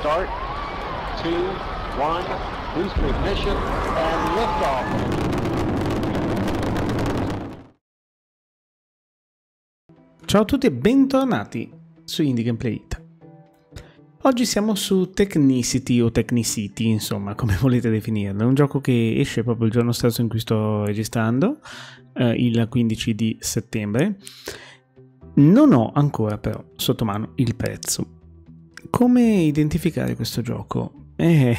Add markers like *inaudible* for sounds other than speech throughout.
start, two, one, boost ignition, and liftoff. Ciao a tutti e bentornati su Indie Gameplay It. Oggi siamo su Technicity o Technicity, insomma, come *laughs* volete definirlo. È un gioco che esce proprio il giorno stesso in cui sto registrando, eh, il 15 di settembre. Non ho ancora però sotto mano il prezzo. Come identificare questo gioco? Eh,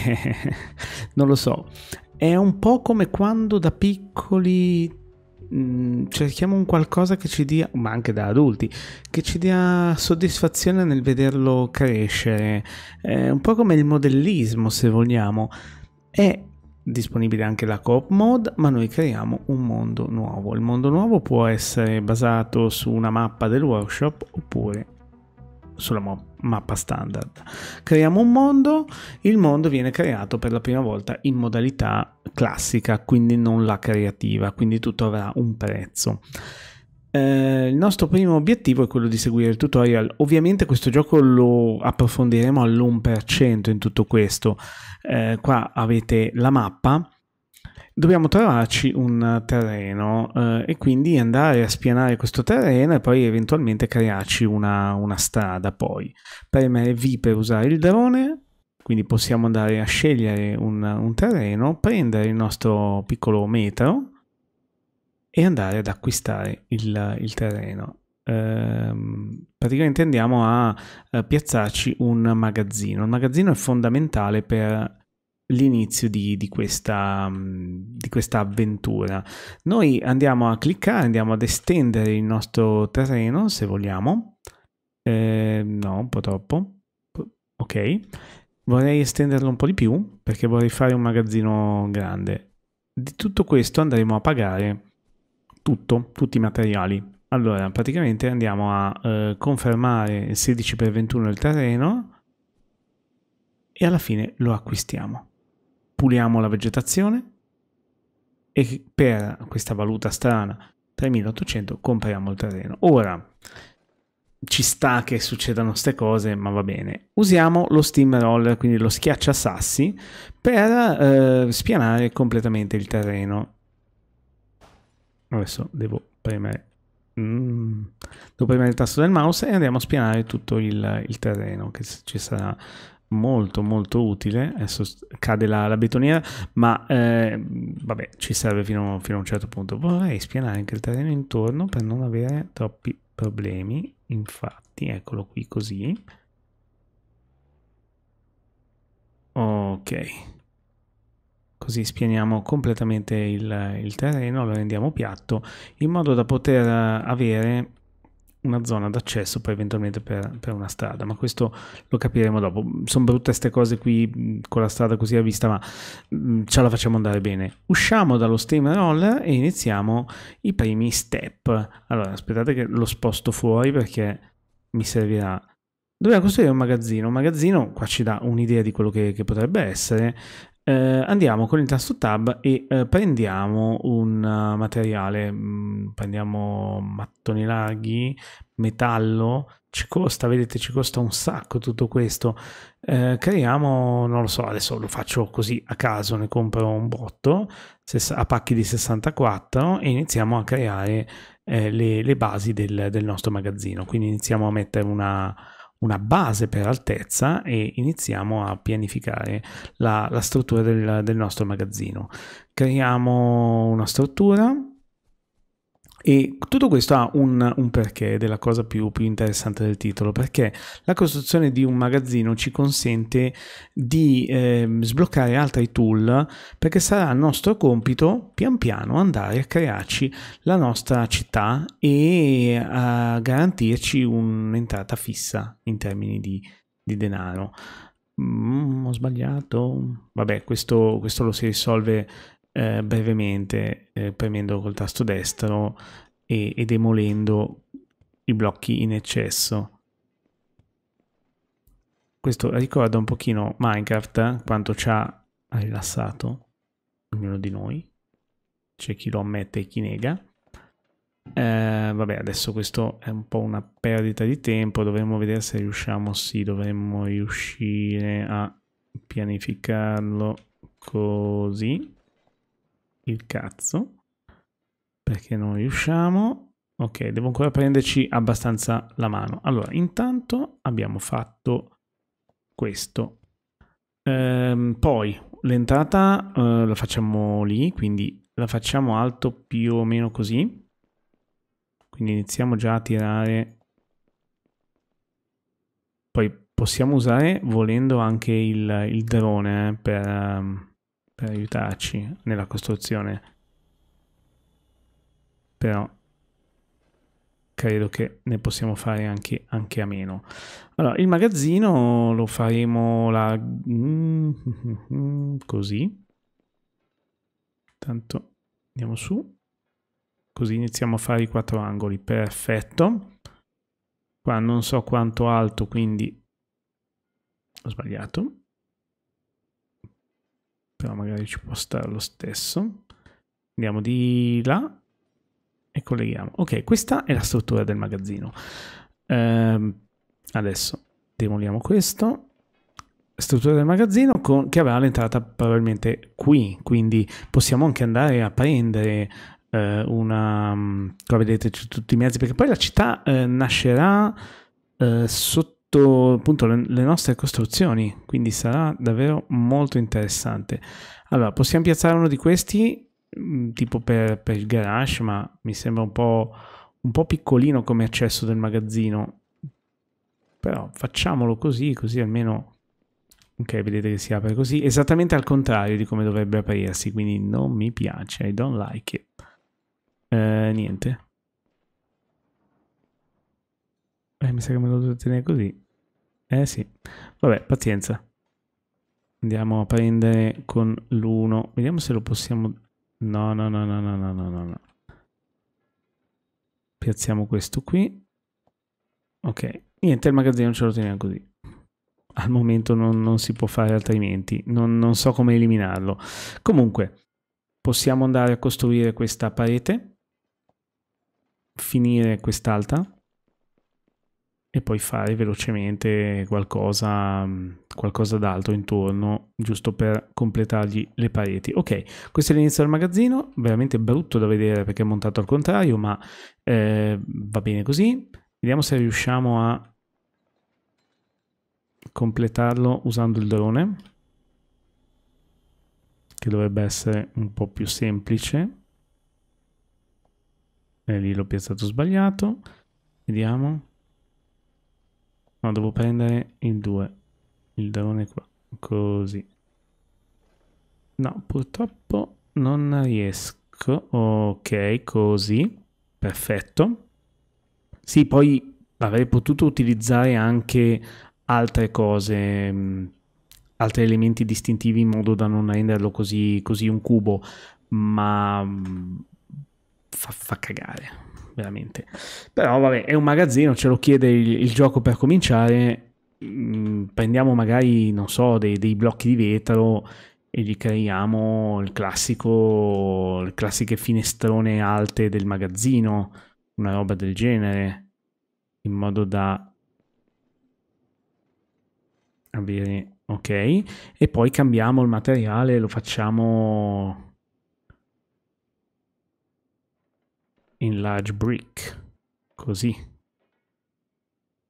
*laughs* non lo so. È un po' come quando da piccoli mh, mm, cerchiamo un qualcosa che ci dia, ma anche da adulti, che ci dia soddisfazione nel vederlo crescere. È un po' come il modellismo, se vogliamo. È disponibile anche la coop mod, ma noi creiamo un mondo nuovo. Il mondo nuovo può essere basato su una mappa del workshop oppure sulla mappa mappa standard. Creiamo un mondo, il mondo viene creato per la prima volta in modalità classica, quindi non la creativa, quindi tutto avrà un prezzo. Eh, il nostro primo obiettivo è quello di seguire il tutorial. Ovviamente questo gioco lo approfondiremo all'1% in tutto questo. Eh, qua avete la mappa dobbiamo trovarci un terreno eh, e quindi andare a spianare questo terreno e poi eventualmente crearci una, una strada poi. Premere V per usare il drone, quindi possiamo andare a scegliere un, un terreno, prendere il nostro piccolo metro e andare ad acquistare il, il terreno. Ehm, praticamente andiamo a, a eh, piazzarci un magazzino. Il magazzino è fondamentale per l'inizio di, di, questa, mm, di, questa, avventura. Noi andiamo a cliccare, andiamo ad estendere il nostro terreno se vogliamo. Eh, no, un po' troppo. Ok. Vorrei estenderlo un po' di più perché vorrei fare un magazzino grande. Di tutto questo andremo a pagare tutto, tutti i materiali. Allora, praticamente andiamo a eh, confermare il 16x21 il terreno e alla fine lo acquistiamo puliamo la vegetazione e per questa valuta strana 3800 compriamo il terreno. Ora ci sta che succedano queste cose, ma va bene. Usiamo lo steamroller, quindi lo schiacciasassi, per eh, spianare completamente il terreno. Adesso devo premere, mm, devo premere il tasto del mouse e andiamo a spianare tutto il, il terreno che ci sarà molto molto utile adesso cade la, la betoniera ma eh, vabbè ci serve fino, fino, a un certo punto vorrei spianare anche il terreno intorno per non avere troppi problemi infatti eccolo qui così ok così spianiamo completamente il, il terreno lo rendiamo piatto in modo da poter eh, avere una zona d'accesso poi eventualmente per, per, una strada, ma questo lo capiremo dopo. Sono brutte queste cose qui con la strada così a vista, ma mh, ce la facciamo andare bene. Usciamo dallo steamroller e iniziamo i primi step. Allora, aspettate che lo sposto fuori perché mi servirà. Doveva costruire un magazzino, un magazzino qua ci dà un'idea di quello che, che potrebbe essere, eh, andiamo con il tasto tab e eh, prendiamo un uh, materiale, mh, mm, prendiamo mattoni larghi, metallo, ci costa, vedete ci costa un sacco tutto questo, eh, creiamo, non lo so, adesso lo faccio così a caso, ne compro un botto a pacchi di 64 e iniziamo a creare eh, le, le, basi del, del nostro magazzino, quindi iniziamo a mettere una, una base per altezza e iniziamo a pianificare la, la struttura del, del nostro magazzino. Creiamo una struttura e tutto questo ha un, un perché ed è la cosa più, più, interessante del titolo, perché la costruzione di un magazzino ci consente di eh, sbloccare altri tool, perché sarà nostro compito pian piano andare a crearci la nostra città e a garantirci un'entrata fissa in termini di, di denaro. Mm, ho sbagliato. Vabbè, questo, questo, lo si risolve eh, brevemente eh, premendo col tasto destro e, e demolendo i blocchi in eccesso. Questo ricorda un pochino Minecraft, quanto ci ha rilassato ognuno di noi. C'è chi lo ammette e chi nega. Eh, vabbè, adesso questo è un po' una perdita di tempo, dovremmo vedere se riusciamo, sì, dovremmo riuscire a pianificarlo così il cazzo. Perché non riusciamo. Ok, devo ancora prenderci abbastanza la mano. Allora, intanto abbiamo fatto questo. Ehm, poi l'entrata eh, la facciamo lì, quindi la facciamo alto più o meno così. Quindi iniziamo già a tirare. Poi possiamo usare volendo anche il, il drone eh, per... Um, per aiutarci nella costruzione. Però credo che ne possiamo fare anche, anche a meno. Allora, il magazzino lo faremo la... *laughs* così. Tanto andiamo su. Così iniziamo a fare i quattro angoli. Perfetto. Qua non so quanto alto, quindi ho sbagliato però magari ci può stare lo stesso. Andiamo di là e colleghiamo. Ok, questa è la struttura del magazzino. Ehm, adesso demoliamo questo. Struttura del magazzino con, che avrà l'entrata probabilmente qui, quindi possiamo anche andare a prendere eh, una... qua mm, vedete tutti i mezzi, perché poi la città eh, nascerà eh, sotto tutto appunto le, le nostre costruzioni, quindi sarà davvero molto interessante. Allora, possiamo piazzare uno di questi mm, tipo per, per, il garage, ma mi sembra un po', un po' piccolino come accesso del magazzino. Però facciamolo così, così almeno... Ok, vedete che si apre così, esattamente al contrario di come dovrebbe aprirsi, quindi non mi piace, I don't like it. Eh, niente. Eh, mi sa che me lo devo tenere così. Eh sì. Vabbè, pazienza. Andiamo a prendere con l'1. Vediamo se lo possiamo... No, no, no, no, no, no, no, no. Piazziamo questo qui. Ok. Niente, il magazzino ce lo teniamo così. Al momento non, non si può fare altrimenti. Non, non so come eliminarlo. Comunque, possiamo andare a costruire questa parete. Finire quest'altra e poi fare velocemente qualcosa, mm, qualcosa d'altro intorno, giusto per completargli le pareti. Ok, questo è l'inizio del magazzino, veramente brutto da vedere perché è montato al contrario, ma eh, va bene così. Vediamo se riusciamo a completarlo usando il drone, che dovrebbe essere un po' più semplice. E lì l'ho piazzato sbagliato. Vediamo. No, devo prendere il 2. Il drone qua. Così. No, purtroppo non riesco. Ok, così. Perfetto. Sì, poi avrei potuto utilizzare anche altre cose, mh, mm, altri elementi distintivi in modo da non renderlo così, così un cubo, ma mh, mm, fa, fa cagare veramente. Però vabbè, è un magazzino, ce lo chiede il, il gioco per cominciare, mm, prendiamo magari, non so, dei, dei blocchi di vetro e gli creiamo il classico, le classiche finestrone alte del magazzino, una roba del genere, in modo da avere, ok, e poi cambiamo il materiale, lo facciamo in large brick. Così.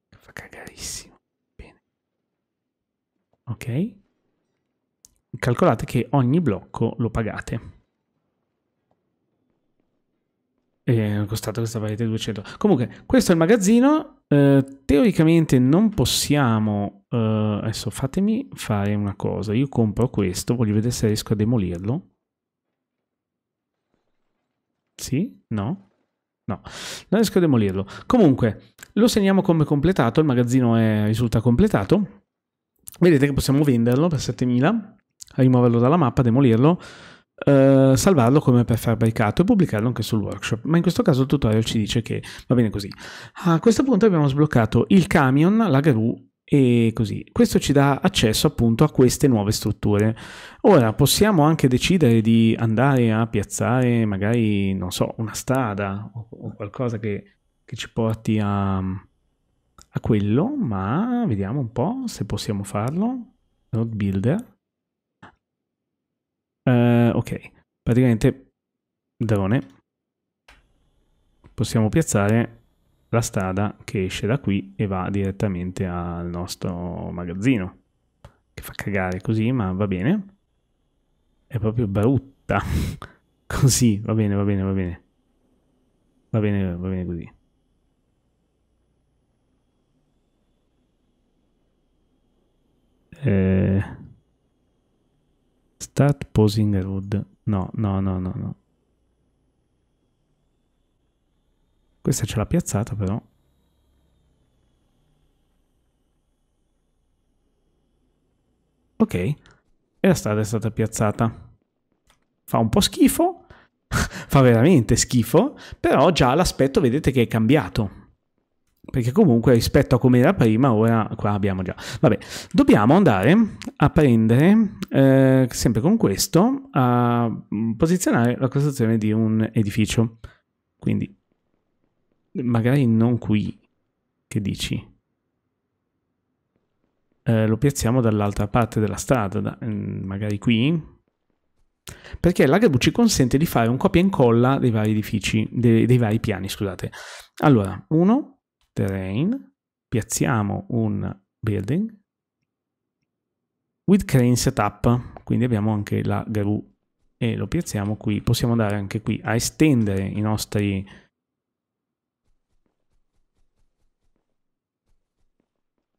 Fa cagarissimo. Bene. Ok. Calcolate che ogni blocco lo pagate. E è costato questa parete 200. Comunque, questo è il magazzino. Eh, teoricamente non possiamo... Eh, adesso fatemi fare una cosa. Io compro questo, voglio vedere se riesco a demolirlo. Sì? No? No, non riesco a demolirlo. Comunque, lo segniamo come completato, il magazzino è, risulta completato. Vedete che possiamo venderlo per 7000, rimuoverlo dalla mappa, demolirlo, eh, salvarlo come per fabbricato e pubblicarlo anche sul workshop. Ma in questo caso il tutorial ci dice che va bene così. A questo punto abbiamo sbloccato il camion, la gru e così. Questo ci dà accesso appunto a queste nuove strutture. Ora possiamo anche decidere di andare a piazzare magari, non so, una strada o, o qualcosa che, che, ci porti a, a quello, ma vediamo un po' se possiamo farlo. Road Builder. Uh, ok, praticamente drone possiamo piazzare la strada che esce da qui e va direttamente al nostro magazzino. Che fa cagare così, ma va bene. È proprio brutta. *laughs* così, va bene, va bene, va bene. Va bene, va bene così. Eh, start posing road. No, no, no, no, no. Questa ce l'ha piazzata però. Ok, e la strada è stata piazzata. Fa un po' schifo, *laughs* fa veramente schifo, però già l'aspetto vedete che è cambiato. Perché comunque rispetto a come era prima, ora qua abbiamo già. Vabbè, dobbiamo andare a prendere, eh, sempre con questo, a posizionare la costruzione di un edificio. Quindi magari non qui, che dici? Eh, lo piazziamo dall'altra parte della strada, da, mm, magari qui, perché l'HDB ci consente di fare un copia e incolla dei vari edifici, dei, dei vari piani, scusate. Allora, 1, terrain, piazziamo un building, with crane setup, quindi abbiamo anche la gru e lo piazziamo qui. Possiamo andare anche qui a estendere i nostri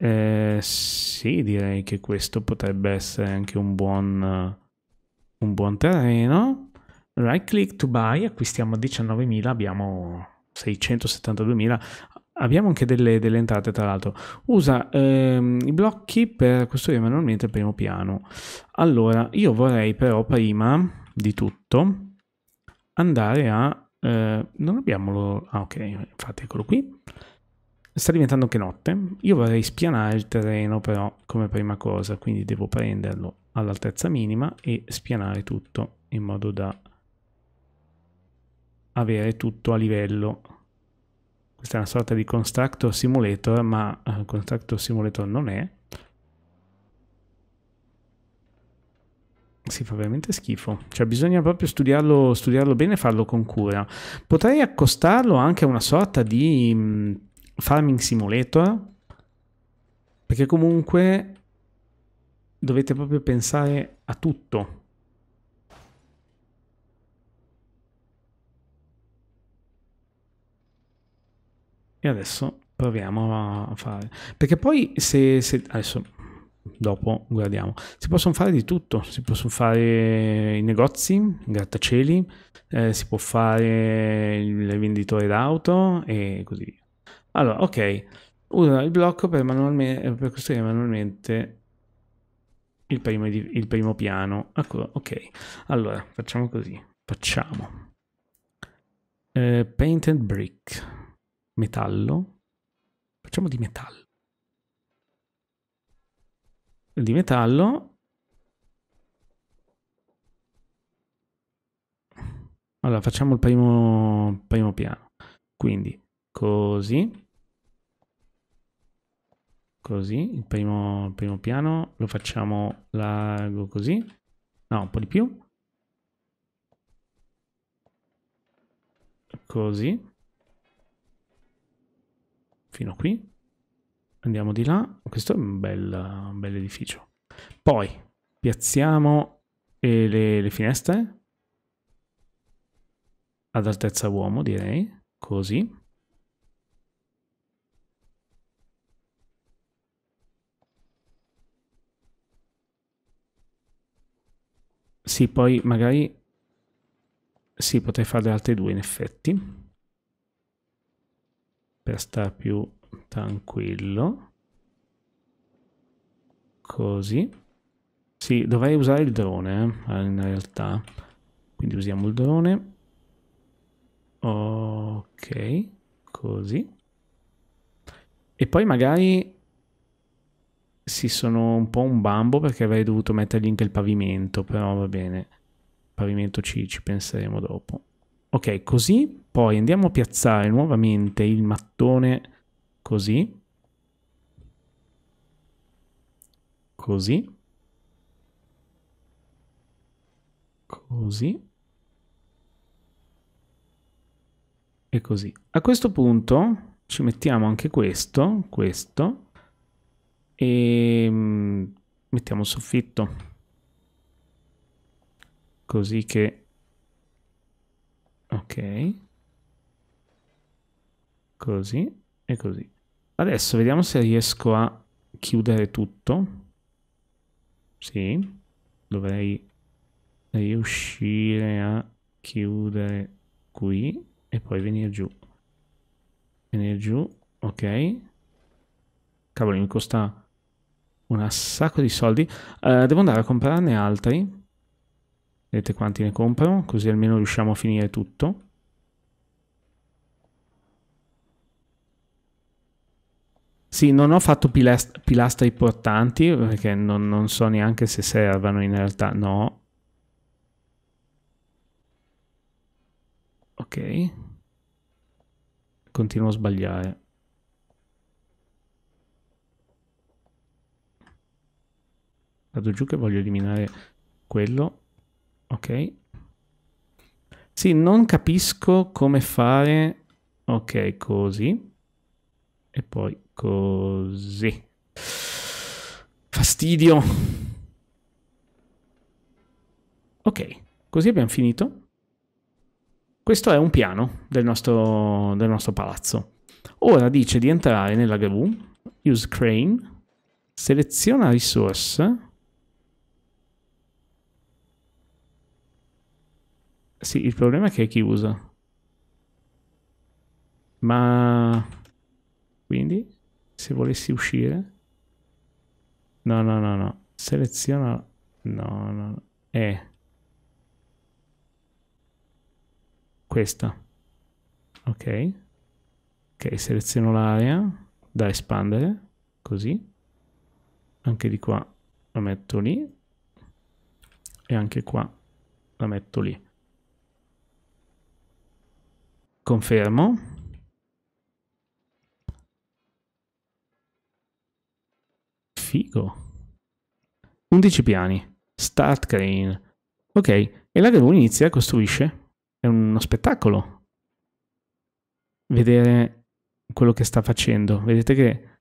Eh, sì, direi che questo potrebbe essere anche un buon, un buon terreno. Right click to buy, acquistiamo 19.000, abbiamo 672.000. Abbiamo anche delle, delle entrate, tra l'altro. Usa ehm, i blocchi per costruire manualmente il primo piano. Allora, io vorrei però prima di tutto andare a... Eh, non abbiamo... Lo... Ah, ok, infatti eccolo qui Sta diventando anche notte. Io vorrei spianare il terreno però come prima cosa, quindi devo prenderlo all'altezza minima e spianare tutto in modo da avere tutto a livello. Questa è una sorta di Constructor Simulator, ma eh, Constructor Simulator non è. si fa veramente schifo. Cioè, bisogna proprio studiarlo, studiarlo bene e farlo con cura. Potrei accostarlo anche a una sorta di mm, Farming Simulator, perché comunque dovete proprio pensare a tutto. E adesso proviamo a fare. Perché poi se, se adesso dopo guardiamo. Si possono fare di tutto, si possono fare i negozi, i grattacieli, eh, si può fare il venditore d'auto e così via. Allora, ok, usa il blocco per, manualmente, eh, per, costruire manualmente il primo, il primo piano. ok, allora facciamo così, facciamo eh, painted brick, metallo, facciamo di metallo, di metallo Allora, facciamo il primo, primo, piano. Quindi, così così, il primo, il primo piano lo facciamo largo così, no, un po' di più, così, fino a qui, andiamo di là, questo è un bel, un bel edificio. Poi piazziamo eh, le, le finestre ad altezza uomo direi, così. Sì, poi magari... Sì, potrei fare le altre due in effetti. Per star più tranquillo. Così. Sì, dovrei usare il drone eh, in realtà. Quindi usiamo il drone. Ok, così. E poi magari sì, sono un po' un bambo perché avrei dovuto mettergli anche il pavimento, però va bene. Pavimento C ci penseremo dopo. Ok, così. Poi andiamo a piazzare nuovamente il mattone così. Così. Così. E così. A questo punto ci mettiamo anche questo, questo e mm, mettiamo il soffitto così che ok così e così adesso vediamo se riesco a chiudere tutto sì dovrei riuscire a chiudere qui e poi venire giù venire giù ok cavolo mi costa un sacco di soldi. Uh, devo andare a comprarne altri. Vedete quanti ne compro, così almeno riusciamo a finire tutto. Sì, non ho fatto pilast pilastri portanti perché non, non so neanche se servano in realtà. No. Ok. Continuo a sbagliare. Vado giù che voglio eliminare quello. Ok. Sì, non capisco come fare... Ok, così. E poi così. Fastidio. Ok, così abbiamo finito. Questo è un piano del nostro, del nostro palazzo. Ora dice di entrare nella gru, use crane, seleziona risorse, Sì, il problema è che è chiusa. Ma quindi se volessi uscire no no no no seleziona no no no è questa ok ok seleziono l'area da espandere così anche di qua la metto lì e anche qua la metto lì Confermo. Figo. 11 piani. Start crane. Ok, e la gru inizia, costruisce. È uno spettacolo. Vedere quello che sta facendo. Vedete che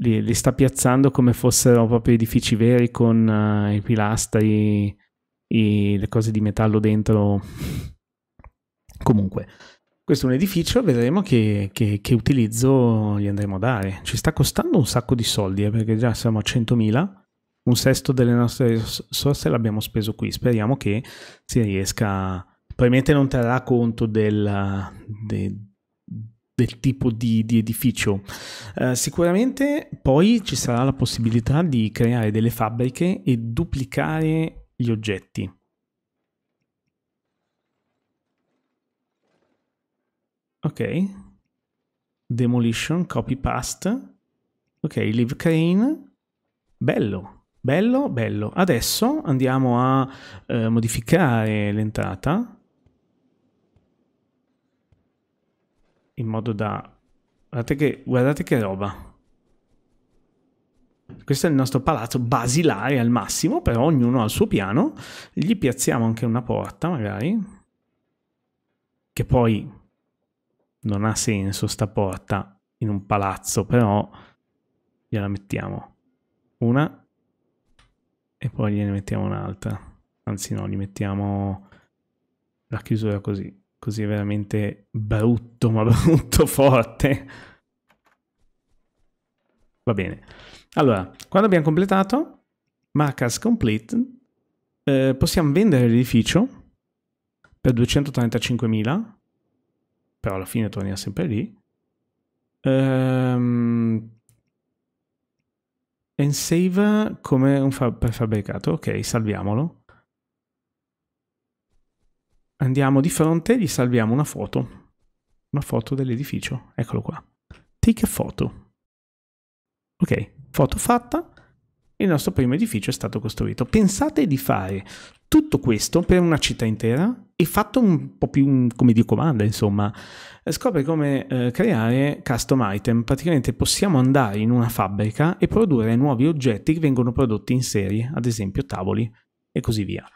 li, li sta piazzando come fossero proprio edifici veri con uh, i pilastri, i, le cose di metallo dentro. Comunque, questo è un edificio, vedremo che, che, che, utilizzo gli andremo a dare. Ci sta costando un sacco di soldi, eh, perché già siamo a 100.000. Un sesto delle nostre risorse l'abbiamo speso qui. Speriamo che si riesca... Probabilmente non terrà conto del, de, del tipo di, di edificio. Eh, sicuramente poi ci sarà la possibilità di creare delle fabbriche e duplicare gli oggetti Ok. Demolition, copy paste. Ok, leave crane. Bello, bello, bello. Adesso andiamo a eh, modificare l'entrata in modo da... Guardate che, guardate che roba. Questo è il nostro palazzo basilare al massimo, però ognuno ha il suo piano. Gli piazziamo anche una porta, magari, che poi non ha senso sta porta in un palazzo, però gliela mettiamo una e poi gliene mettiamo un'altra. Anzi no, gli mettiamo la chiusura così. Così è veramente brutto, ma *laughs* brutto forte. Va bene. Allora, quando abbiamo completato, marca complete, eh, possiamo vendere l'edificio per 235.000 però alla fine torna sempre lì. Um, ehm, and save come un prefabbricato, ok, salviamolo. Andiamo di fronte e gli salviamo una foto, una foto dell'edificio, eccolo qua. Take a photo. Ok, foto fatta, il nostro primo edificio è stato costruito. Pensate di fare tutto questo per una città intera e fatto un po' più come Dio comanda, insomma. Scopre come eh, creare custom item. Praticamente possiamo andare in una fabbrica e produrre nuovi oggetti che vengono prodotti in serie, ad esempio tavoli e così via.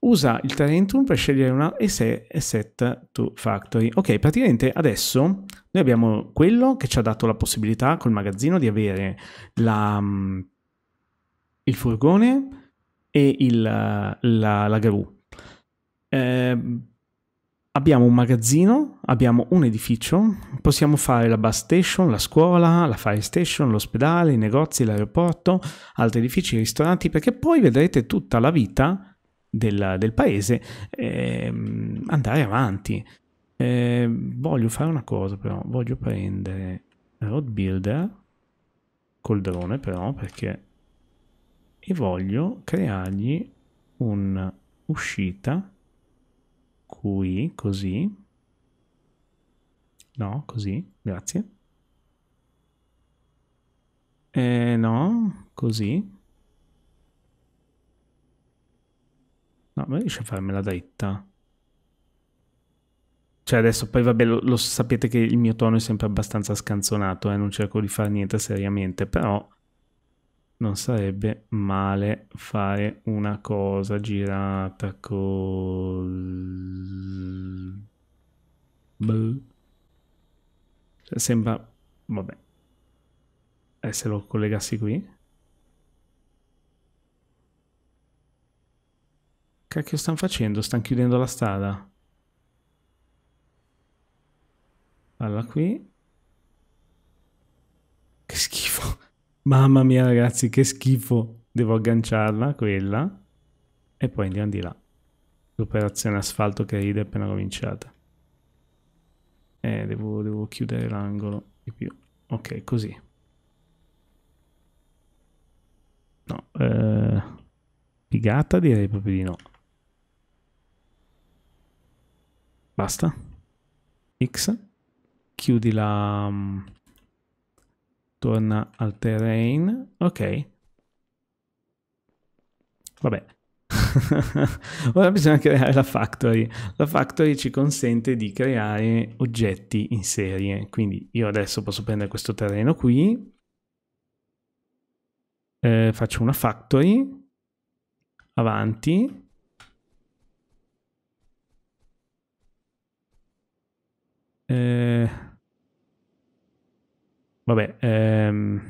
Usa il Tarentum per scegliere una e set to factory. Ok, praticamente adesso noi abbiamo quello che ci ha dato la possibilità col magazzino di avere la, mm, il furgone e il, la, la gru eh, abbiamo un magazzino, abbiamo un edificio, possiamo fare la bus station, la scuola, la fire station, l'ospedale, i negozi, l'aeroporto, altri edifici, i ristoranti, perché poi vedrete tutta la vita del, del paese eh, andare avanti. Eh, voglio fare una cosa però, voglio prendere Road Builder col drone però perché e voglio creargli un'uscita cui così. No, così, grazie. Eh no, così. No, ma riesce a farmela dritta. Cioè adesso poi vabbè, lo, lo, sapete che il mio tono è sempre abbastanza scanzonato, eh, non cerco di fare niente seriamente, però non sarebbe male fare una cosa girata col... Cioè, sembra... vabbè. E eh, se lo collegassi qui? Cacchio stanno facendo? Stanno chiudendo la strada? Allora qui... Che schifo. Mamma mia ragazzi, che schifo. Devo agganciarla, quella. E poi andiamo di là. L'operazione asfalto che ride è appena cominciata. Eh, devo, devo chiudere l'angolo di più. Ok, così. No, eh, figata direi proprio di no. Basta. X. Chiudi la... Um, torna al terrain, ok. Vabbè. *laughs* Ora bisogna creare la factory. La factory ci consente di creare oggetti in serie. Quindi io adesso posso prendere questo terreno qui, eh, faccio una factory, avanti, eh, Vabbè. Ehm...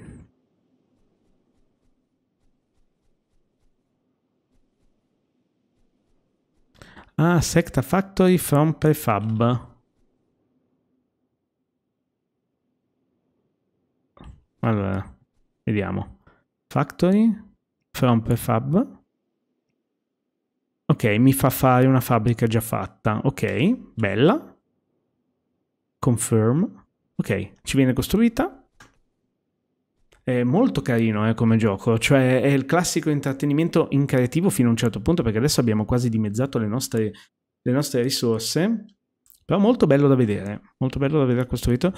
Ah, Secta Factory from Prefab. Allora, vediamo. Factory from Prefab. Ok, mi fa fare una fabbrica già fatta. Ok, bella. Confirm. Ok, ci viene costruita è molto carino eh, come gioco, cioè è il classico intrattenimento in creativo fino a un certo punto perché adesso abbiamo quasi dimezzato le nostre, le nostre risorse, però molto bello da vedere, molto bello da vedere costruito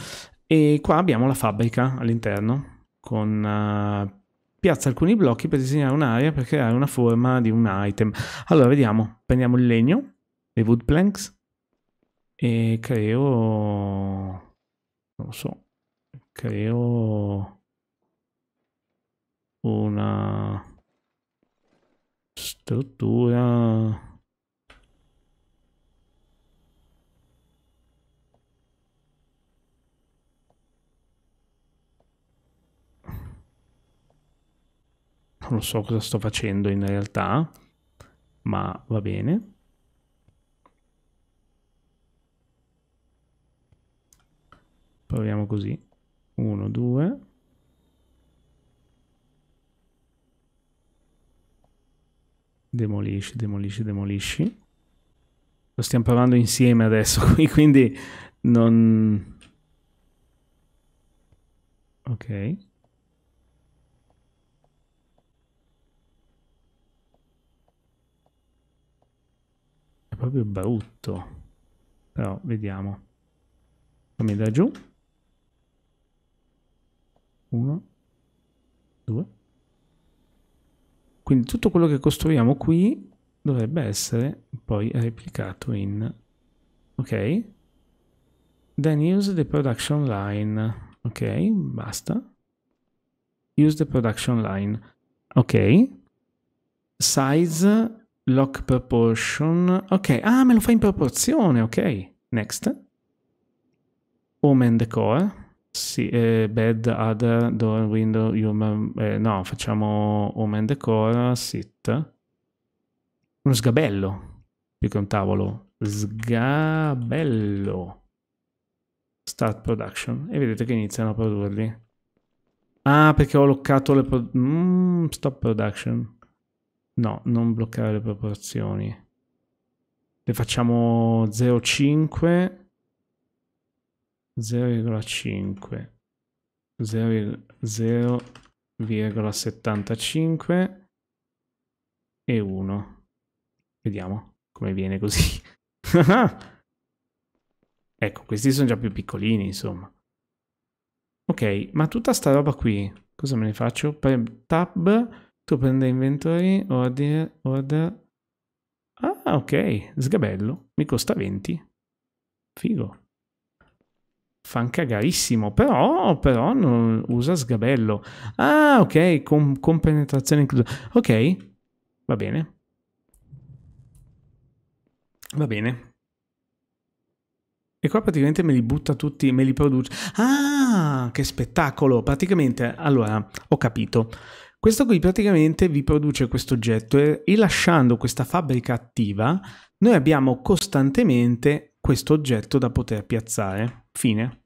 e qua abbiamo la fabbrica all'interno con... Uh, piazza alcuni blocchi per disegnare un'area per creare una forma di un item. Allora, vediamo. Prendiamo il legno, le wood planks, e creo... non lo so, creo una struttura non so cosa sto facendo in realtà ma va bene proviamo così 1 2 Demolisci, demolisci, demolisci. Lo stiamo provando insieme adesso *laughs* qui, quindi non... Ok. È proprio brutto. Però vediamo. Fammi da giù. Uno, due. Quindi tutto quello che costruiamo qui dovrebbe essere poi replicato in... Ok? Then use the production line. Ok, basta. Use the production line. Ok. Size, lock proportion. Ok, ah, me lo fa in proporzione. Ok, next. Home and decor. Sì, eh, Bad, Other, Door, Window, Human... Eh, no, facciamo Home and Decor, Sit. Uno sgabello, più che un tavolo. Sgabello. Start production. E vedete che iniziano a produrli. Ah, perché ho bloccato le... Pro- mm, stop production. No, non bloccare le proporzioni. Le facciamo 0,5 0,5 0,75 e 1 vediamo come viene così *laughs* ecco questi sono già più piccolini insomma ok ma tutta sta roba qui cosa me ne faccio? Pre tab tu prendi inventory order order ah ok sgabello mi costa 20 figo fan cagarissimo, però, però usa sgabello. Ah, ok, con, con penetrazione inclusa. Ok, va bene. Va bene. E qua praticamente me li butta tutti, me li produce. Ah, che spettacolo! Praticamente, allora, ho capito. Questo qui praticamente vi produce questo oggetto e rilasciando questa fabbrica attiva noi abbiamo costantemente questo oggetto da poter piazzare. Fine.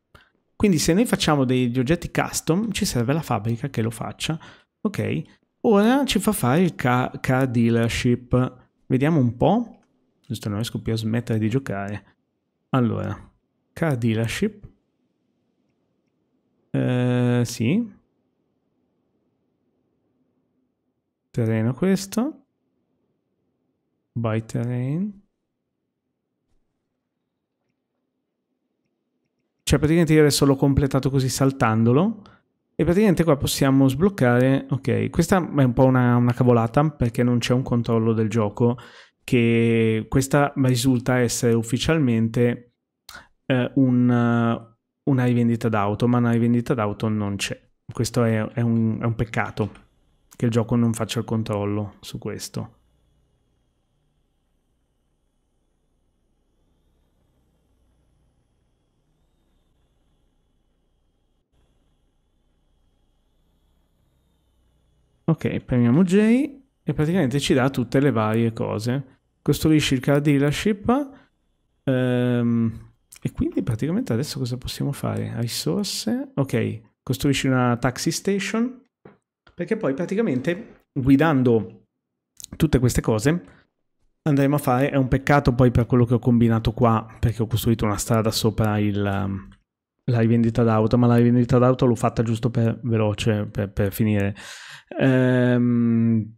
Quindi se noi facciamo degli oggetti custom, ci serve la fabbrica che lo faccia. Ok, ora ci fa fare il car, car dealership. Vediamo un po'. Giusto, non riesco più a smettere di giocare. Allora, car dealership. Eh, sì. Terreno questo. By terrain. Cioè praticamente io adesso l'ho completato così saltandolo e praticamente qua possiamo sbloccare... Ok, questa è un po' una, una cavolata perché non c'è un controllo del gioco che questa risulta essere ufficialmente eh, un, eh, una rivendita d'auto, ma una rivendita d'auto non c'è. Questo è, è, un, è un peccato che il gioco non faccia il controllo su questo. Ok, premiamo J e praticamente ci dà tutte le varie cose. Costruisci il car dealership ehm, e quindi praticamente adesso cosa possiamo fare? Risorse, ok, costruisci una taxi station perché poi praticamente guidando tutte queste cose andremo a fare, è un peccato poi per quello che ho combinato qua perché ho costruito una strada sopra il la rivendita d'auto, ma la rivendita d'auto l'ho fatta giusto per veloce, per, per finire Ehm,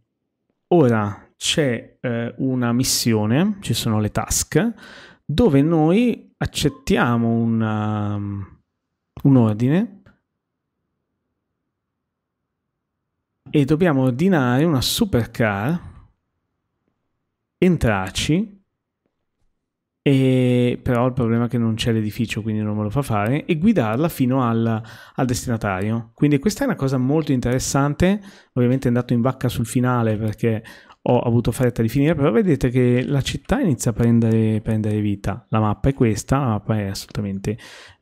ora c'è eh, una missione, ci sono le task, dove noi accettiamo una, um, un ordine e dobbiamo ordinare una supercar, entrarci e, però il problema è che non c'è l'edificio, quindi non me lo fa fare, e guidarla fino al, al destinatario. Quindi questa è una cosa molto interessante, ovviamente è andato in vacca sul finale perché ho avuto fretta di finire, però vedete che la città inizia a prendere, prendere vita. La mappa è questa, la mappa è assolutamente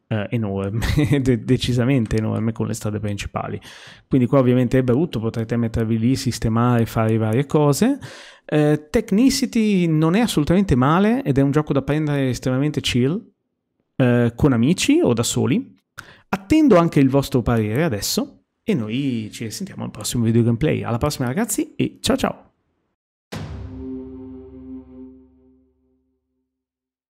eh, enorme, *laughs* *laughs* de- decisamente enorme con le strade principali. Quindi qua ovviamente è brutto, potrete mettervi lì, sistemare, fare varie cose. Eh, Technicity non è assolutamente male ed è un gioco da prendere estremamente chill, eh, con amici o da soli. Attendo anche il vostro parere adesso e noi ci sentiamo al prossimo video gameplay. Alla prossima ragazzi e ciao ciao!